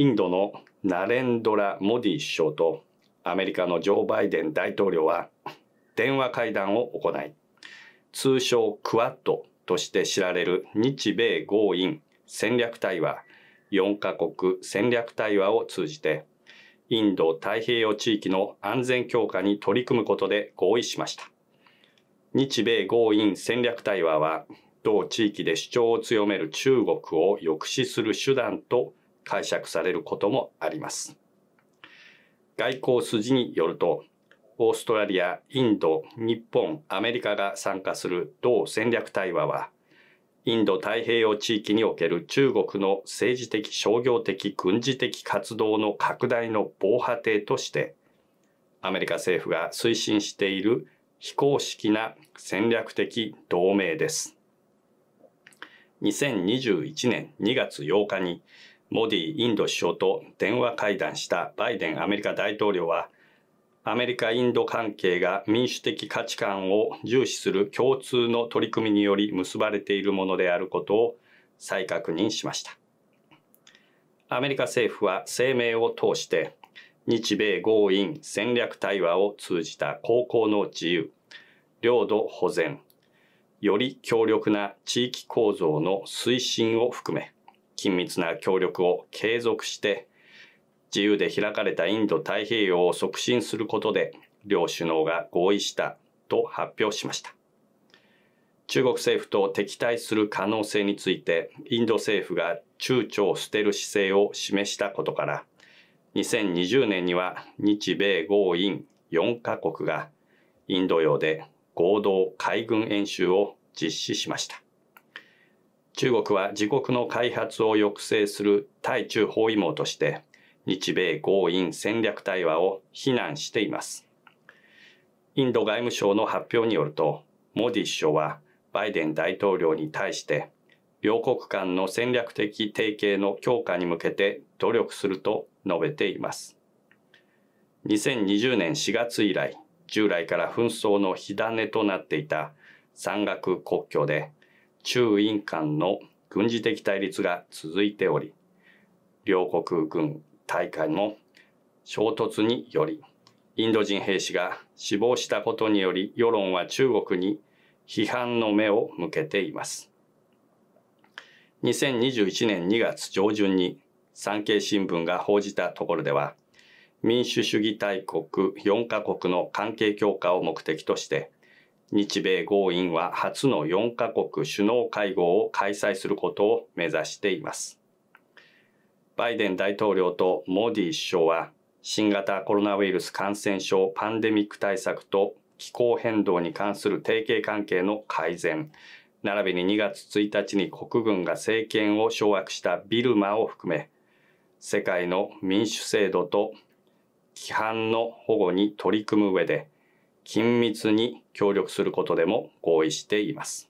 インドのナレンドラ・モディ首相とアメリカのジョー・バイデン大統領は電話会談を行い通称クアッドとして知られる日米豪印戦略対話4カ国戦略対話を通じてインド太平洋地域の安全強化に取り組むことで合意しました日米豪印戦略対話は同地域で主張を強める中国を抑止する手段と解釈されることもあります。外交筋によると、オーストラリア、インド、日本、アメリカが参加する同戦略対話は、インド太平洋地域における中国の政治的、商業的、軍事的活動の拡大の防波堤として、アメリカ政府が推進している非公式な戦略的同盟です。2021年2月8日にモディインド首相と電話会談したバイデンアメリカ大統領は、アメリカ・インド関係が民主的価値観を重視する共通の取り組みにより結ばれているものであることを再確認しました。アメリカ政府は声明を通して、日米豪印戦略対話を通じた高校の自由、領土保全、より強力な地域構造の推進を含め、緊密な協力を継続して、自由で開かれたインド太平洋を促進することで、両首脳が合意したと発表しました。中国政府と敵対する可能性について、インド政府が躊躇を捨てる姿勢を示したことから、2020年には日米豪印4カ国がインド洋で合同海軍演習を実施しました。中国は自国の開発を抑制する対中包囲網として、日米豪印戦略対話を非難しています。インド外務省の発表によると、モディ首相はバイデン大統領に対して、両国間の戦略的提携の強化に向けて努力すると述べています。2020年4月以来、従来から紛争の火種となっていた山岳国境で中印間の軍事的対立が続いており、両国軍大会の衝突により、インド人兵士が死亡したことにより、世論は中国に批判の目を向けています。2021年2月上旬に産経新聞が報じたところでは、民主主義大国4カ国の関係強化を目的として、日米豪印は初の4カ国首脳会合を開催することを目指しています。バイデン大統領とモディ首相は、新型コロナウイルス感染症パンデミック対策と気候変動に関する提携関係の改善、並びに2月1日に国軍が政権を掌握したビルマを含め、世界の民主制度と規範の保護に取り組む上で、緊密に協力することでも合意しています。